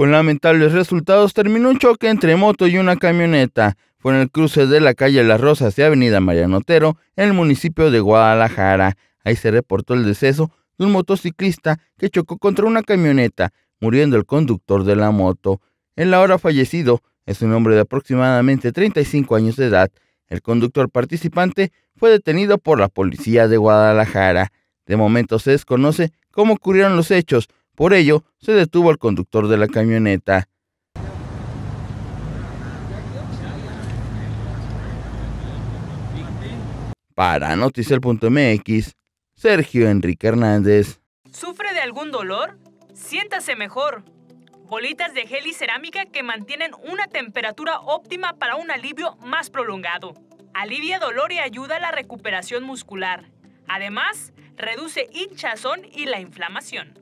Con lamentables resultados terminó un choque entre moto y una camioneta. Fue en el cruce de la calle Las Rosas y Avenida Otero, en el municipio de Guadalajara. Ahí se reportó el deceso de un motociclista que chocó contra una camioneta, muriendo el conductor de la moto. El ahora fallecido es un hombre de aproximadamente 35 años de edad. El conductor participante fue detenido por la policía de Guadalajara. De momento se desconoce cómo ocurrieron los hechos, por ello, se detuvo al conductor de la camioneta. Para Sergio Enrique Hernández. ¿Sufre de algún dolor? Siéntase mejor. Bolitas de gel y cerámica que mantienen una temperatura óptima para un alivio más prolongado. Alivia dolor y ayuda a la recuperación muscular. Además, reduce hinchazón y la inflamación.